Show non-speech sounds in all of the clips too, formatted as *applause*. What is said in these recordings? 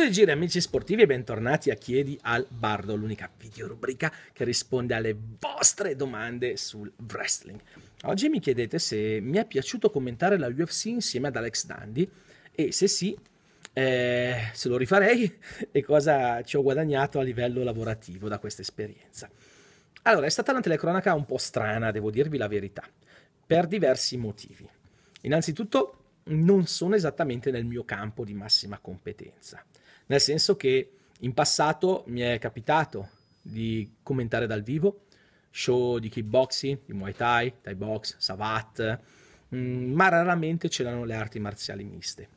e giri amici sportivi e bentornati a Chiedi al Bardo, l'unica videorubrica che risponde alle vostre domande sul wrestling. Oggi mi chiedete se mi è piaciuto commentare la UFC insieme ad Alex Dandy e se sì, eh, se lo rifarei *laughs* e cosa ci ho guadagnato a livello lavorativo da questa esperienza. Allora, è stata una telecronaca un po' strana, devo dirvi la verità, per diversi motivi. Innanzitutto non sono esattamente nel mio campo di massima competenza nel senso che in passato mi è capitato di commentare dal vivo show di kickboxing, di muay thai, thai box, savat, mm, ma raramente c'erano le arti marziali miste.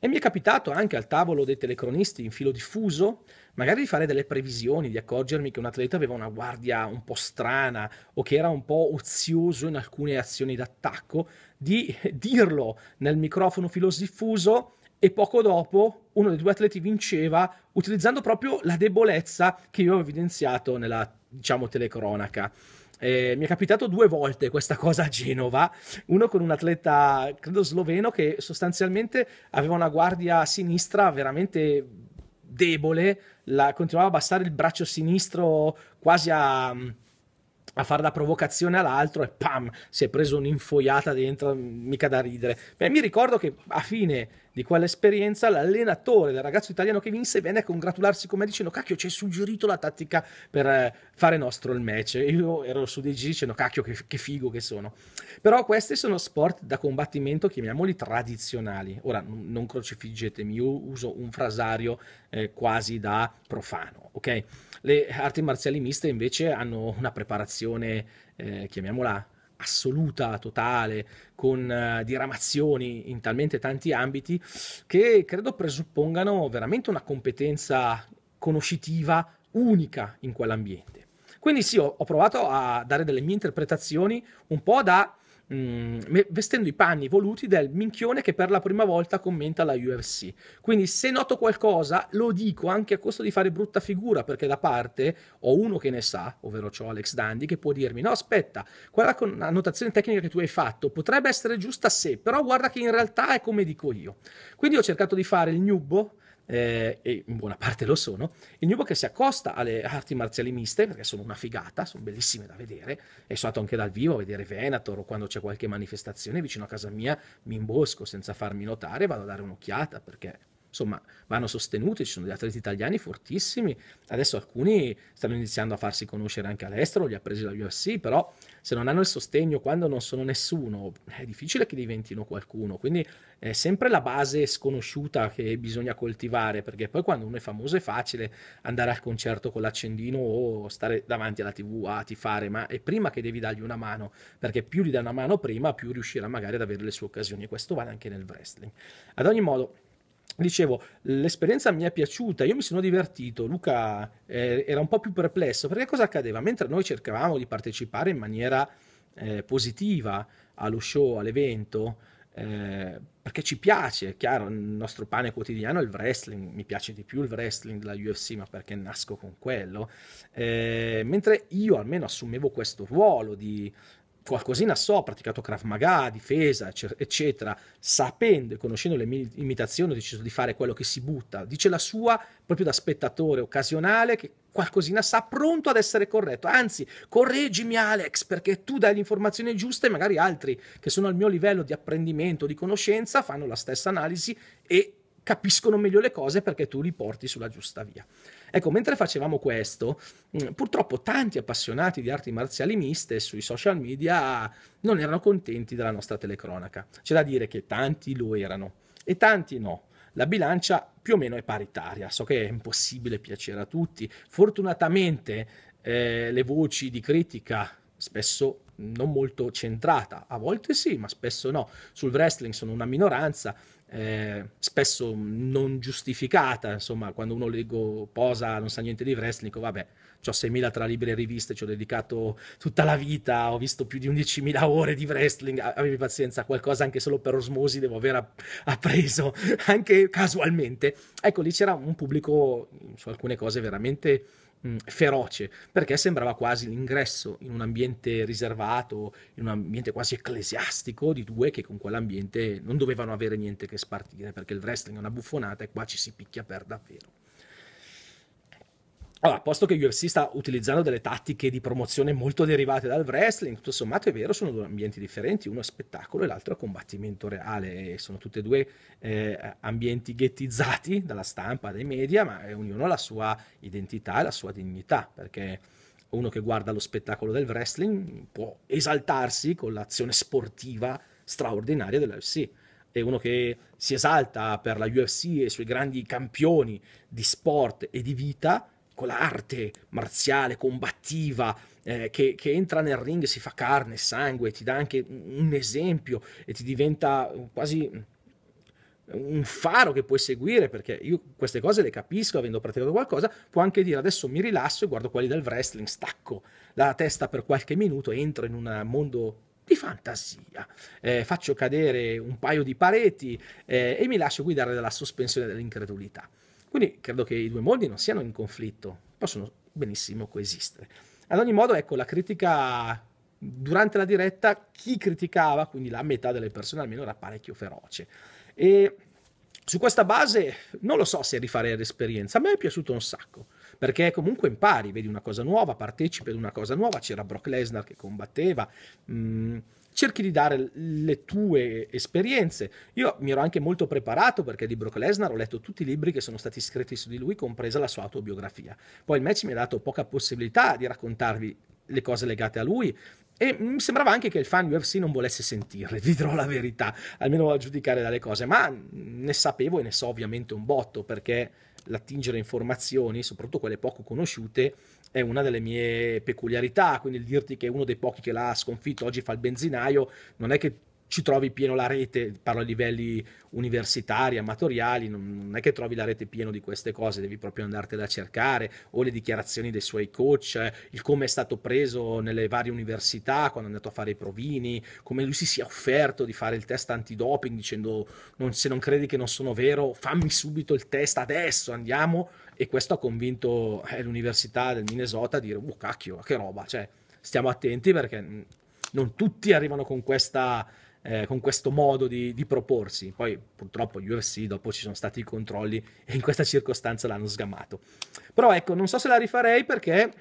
E mi è capitato anche al tavolo dei telecronisti in filo diffuso, magari di fare delle previsioni, di accorgermi che un atleta aveva una guardia un po' strana o che era un po' ozioso in alcune azioni d'attacco, di *laughs* dirlo nel microfono filo diffuso e poco dopo uno dei due atleti vinceva utilizzando proprio la debolezza che io avevo evidenziato nella diciamo telecronaca. Eh, mi è capitato due volte questa cosa a Genova, uno con un atleta, credo sloveno, che sostanzialmente aveva una guardia sinistra veramente debole, la, continuava a abbassare il braccio sinistro quasi a, a fare la provocazione all'altro e pam, si è preso un'infoiata dentro, mica da ridere. Beh, mi ricordo che a fine di quell'esperienza, l'allenatore del ragazzo italiano che vinse venne a congratularsi con me dicendo cacchio ci hai suggerito la tattica per eh, fare nostro il match. Io ero su DG dicendo cacchio che, che figo che sono. Però questi sono sport da combattimento, chiamiamoli tradizionali. Ora non crocifiggetemi, io uso un frasario eh, quasi da profano, ok? Le arti marziali miste invece hanno una preparazione, eh, chiamiamola assoluta, totale, con uh, diramazioni in talmente tanti ambiti, che credo presuppongano veramente una competenza conoscitiva unica in quell'ambiente. Quindi sì, ho, ho provato a dare delle mie interpretazioni un po' da mh, mm, vestendo i panni voluti del minchione che per la prima volta commenta la UFC. Quindi se noto qualcosa lo dico anche a costo di fare brutta figura perché da parte ho uno che ne sa, ovvero c'ho Alex Dandy, che può dirmi no aspetta, quella con- annotazione tecnica che tu hai fatto potrebbe essere giusta se, però guarda che in realtà è come dico io. Quindi ho cercato di fare il nubbo eh, e in buona parte lo sono, il New Book si accosta alle arti marziali miste, perché sono una figata, sono bellissime da vedere, e sono andato anche dal vivo a vedere Venator o quando c'è qualche manifestazione vicino a casa mia, mi imbosco senza farmi notare, vado a dare un'occhiata, perché insomma vanno sostenuti, ci sono degli atleti italiani fortissimi, adesso alcuni stanno iniziando a farsi conoscere anche all'estero, li ha presi la UFC, però se non hanno il sostegno quando non sono nessuno è difficile che diventino qualcuno, quindi è sempre la base sconosciuta che bisogna coltivare, perché poi quando uno è famoso è facile andare al concerto con l'accendino o stare davanti alla tv a tifare, ma è prima che devi dargli una mano, perché più gli dai una mano prima, più riuscirà magari ad avere le sue occasioni e questo vale anche nel wrestling. Ad ogni modo dicevo, l'esperienza mi è piaciuta, io mi sono divertito, Luca eh, era un po' più perplesso, perché cosa accadeva? Mentre noi cercavamo di partecipare in maniera eh, positiva allo show, all'evento, eh, perché ci piace, chiaro, il nostro pane quotidiano è il wrestling, mi piace di più il wrestling della UFC, ma perché nasco con quello, eh, mentre io almeno assumevo questo ruolo di qualcosina so, ho praticato Krav Maga, difesa, eccetera, sapendo e conoscendo le mie limitazioni ho deciso di fare quello che si butta, dice la sua proprio da spettatore occasionale che qualcosina sa, pronto ad essere corretto, anzi correggimi Alex perché tu dai l'informazione giusta e magari altri che sono al mio livello di apprendimento, di conoscenza, fanno la stessa analisi e capiscono meglio le cose perché tu li porti sulla giusta via. Ecco, mentre facevamo questo, mm, purtroppo tanti appassionati di arti marziali miste sui social media non erano contenti della nostra telecronaca. C'è da dire che tanti lo erano e tanti no. La bilancia più o meno è paritaria, so che è impossibile piacere a tutti. Fortunatamente eh, le voci di critica spesso non molto centrata, a volte sì, ma spesso no. Sul wrestling sono una minoranza eh, spesso non giustificata, insomma, quando uno leggo posa, non sa niente di wrestling, dico, vabbè, ho 6.000 tra libri e riviste, ci ho dedicato tutta la vita, ho visto più di 11.000 ore di wrestling, avevi pazienza, qualcosa anche solo per osmosi devo aver appreso, *laughs* anche casualmente. Ecco, lì c'era un pubblico su alcune cose veramente Mm. feroce, perché sembrava quasi l'ingresso in un ambiente riservato, in un ambiente quasi ecclesiastico di due che con quell'ambiente non dovevano avere niente che spartire, perché il wrestling è una buffonata e qua ci si picchia per davvero. Allora, posto che UFC sta utilizzando delle tattiche di promozione molto derivate dal wrestling, tutto sommato è vero, sono due ambienti differenti, uno è spettacolo e l'altro è combattimento reale, sono tutti e due eh, ambienti ghettizzati dalla stampa, dai media, ma ognuno ha la sua identità e la sua dignità, perché uno che guarda lo spettacolo del wrestling può esaltarsi con l'azione sportiva straordinaria dell'UFC E uno che si esalta per la UFC e i suoi grandi campioni di sport e di vita, con l'arte marziale, combattiva, eh, che, che, entra nel ring, si fa carne, sangue, ti dà anche un esempio e ti diventa quasi un faro che puoi seguire perché io queste cose le capisco avendo praticato qualcosa può anche dire adesso mi rilasso e guardo quelli del wrestling stacco la testa per qualche minuto entro in un mondo di fantasia eh, faccio cadere un paio di pareti eh, e mi lascio guidare dalla sospensione dell'incredulità quindi credo che i due mondi non siano in conflitto, possono benissimo coesistere. Ad ogni modo, ecco, la critica durante la diretta, chi criticava, quindi la metà delle persone almeno, era parecchio feroce. E su questa base non lo so se rifare l'esperienza, a me è piaciuto un sacco perché comunque impari, vedi una cosa nuova, partecipi ad una cosa nuova, c'era Brock Lesnar che combatteva, mh, mm, cerchi di dare le tue esperienze. Io mi ero anche molto preparato perché di Brock Lesnar ho letto tutti i libri che sono stati scritti su di lui, compresa la sua autobiografia. Poi il match mi ha dato poca possibilità di raccontarvi le cose legate a lui, e mi sembrava anche che il fan UFC non volesse sentirle, vi *laughs* dirò la verità, almeno a giudicare dalle cose, ma ne sapevo e ne so ovviamente un botto perché l'attingere informazioni, soprattutto quelle poco conosciute, è una delle mie peculiarità, quindi il dirti che uno dei pochi che l'ha sconfitto oggi fa il benzinaio non è che ci trovi pieno la rete, parlo a livelli universitari, amatoriali, non, è che trovi la rete pieno di queste cose, devi proprio andartela a cercare, o le dichiarazioni dei suoi coach, il come è stato preso nelle varie università quando è andato a fare i provini, come lui si sia offerto di fare il test antidoping dicendo non, se non credi che non sono vero fammi subito il test adesso, andiamo, e questo ha convinto eh, l'università del Minnesota a dire, oh cacchio, che roba, cioè stiamo attenti perché mm, non tutti arrivano con questa eh, con questo modo di, di, proporsi. Poi purtroppo UFC dopo ci sono stati i controlli e in questa circostanza l'hanno sgamato. Però ecco, non so se la rifarei perché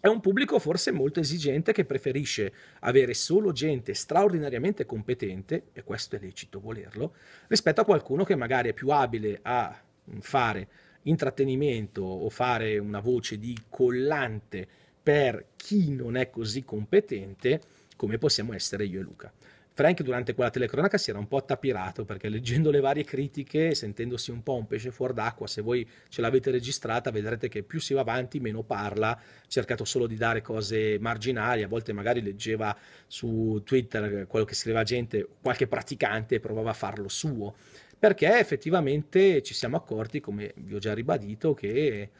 è un pubblico forse molto esigente che preferisce avere solo gente straordinariamente competente, e questo è lecito volerlo, rispetto a qualcuno che magari è più abile a mm, fare intrattenimento o fare una voce di collante per chi non è così competente come possiamo essere io e Luca. Frank durante quella telecronaca si era un po' attapirato perché leggendo le varie critiche, sentendosi un po' un pesce fuor d'acqua, se voi ce l'avete registrata vedrete che più si va avanti meno parla, ha cercato solo di dare cose marginali, a volte magari leggeva su Twitter quello che scriveva gente, qualche praticante e provava a farlo suo, perché effettivamente ci siamo accorti, come vi ho già ribadito, che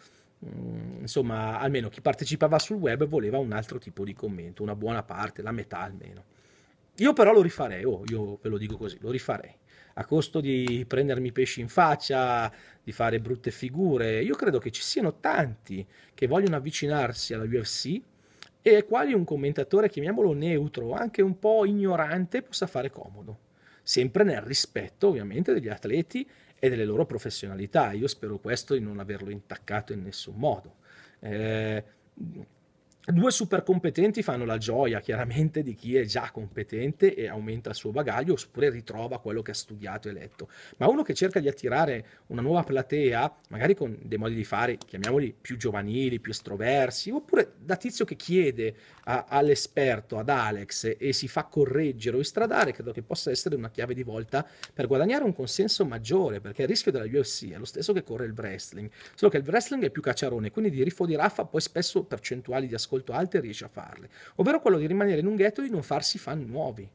mm, insomma almeno chi partecipava sul web voleva un altro tipo di commento, una buona parte, la metà almeno. Io però lo rifarei, oh, io ve lo dico così, lo rifarei. A costo di prendermi pesci in faccia, di fare brutte figure. Io credo che ci siano tanti che vogliono avvicinarsi alla UFC e ai quali un commentatore, chiamiamolo neutro, anche un po' ignorante, possa fare comodo. Sempre nel rispetto, ovviamente, degli atleti e delle loro professionalità. Io spero questo di non averlo intaccato in nessun modo. Eh, Due super competenti fanno la gioia chiaramente di chi è già competente e aumenta il suo bagaglio oppure ritrova quello che ha studiato e letto, ma uno che cerca di attirare una nuova platea, magari con dei modi di fare, chiamiamoli più giovanili, più estroversi, oppure da tizio che chiede a, all'esperto, ad Alex e si fa correggere o istradare, credo che possa essere una chiave di volta per guadagnare un consenso maggiore, perché il rischio della UFC è lo stesso che corre il wrestling, solo che il wrestling è più cacciarone, quindi di rifo di raffa poi spesso percentuali di ascolto molto alte riesce a farle, ovvero quello di rimanere in un ghetto e di non farsi fan nuovi.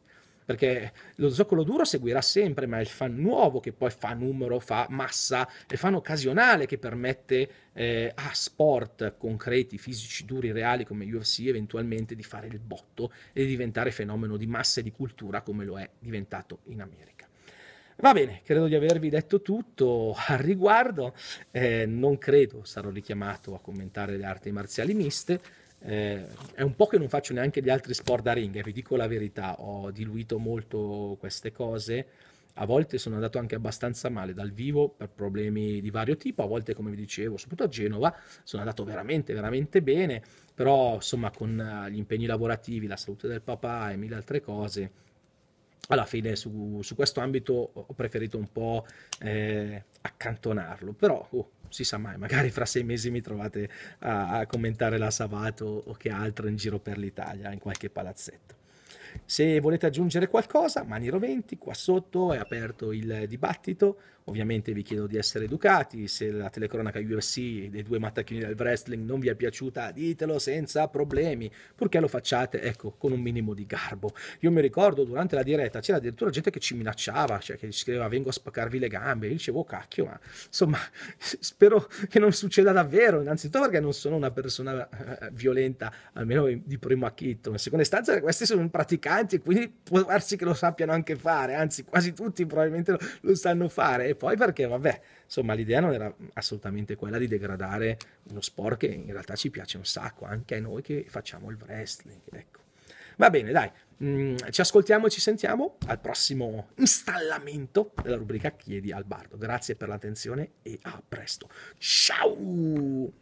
Perché lo zoccolo duro seguirà sempre, ma è il fan nuovo che poi fa numero, fa massa, è il fan occasionale che permette eh, a sport concreti, fisici, duri, reali come UFC eventualmente di fare il botto e di diventare fenomeno di massa e di cultura come lo è diventato in America. Va bene, credo di avervi detto tutto al riguardo, eh, non credo sarò richiamato a commentare le arti marziali miste eh, è un po' che non faccio neanche gli altri sport da ring, eh, vi dico la verità, ho diluito molto queste cose. A volte sono andato anche abbastanza male dal vivo per problemi di vario tipo, a volte come vi dicevo, soprattutto a Genova, sono andato veramente, veramente bene, però insomma con eh, gli impegni lavorativi, la salute del papà e mille altre cose, alla fine su, su questo ambito ho preferito un po' eh, accantonarlo, però oh, si sa mai, magari fra sei mesi mi trovate a, a commentare la Savato o che altro in giro per l'Italia, in qualche palazzetto. Se volete aggiungere qualcosa, mani roventi, qua sotto è aperto il dibattito. Ovviamente vi chiedo di essere educati. Se la telecronaca UFC dei due mattacchini del wrestling non vi è piaciuta, ditelo senza problemi, purché lo facciate, ecco, con un minimo di garbo. Io mi ricordo durante la diretta c'era addirittura gente che ci minacciava, cioè che scriveva vengo a spaccarvi le gambe. Io dicevo, oh, cacchio, ma insomma, spero che non succeda davvero. Innanzitutto perché non sono una persona eh, violenta, almeno di primo acchitto. In seconda istanza, questi sono in pratica praticanti e quindi può darsi che lo sappiano anche fare, anzi quasi tutti probabilmente lo, lo sanno fare e poi perché vabbè, insomma l'idea non era assolutamente quella di degradare uno sport che in realtà ci piace un sacco, anche a noi che facciamo il wrestling, ecco. Va bene, dai, mm, ci ascoltiamo e ci sentiamo al prossimo installamento della rubrica Chiedi al Bardo. Grazie per l'attenzione e a presto. Ciao!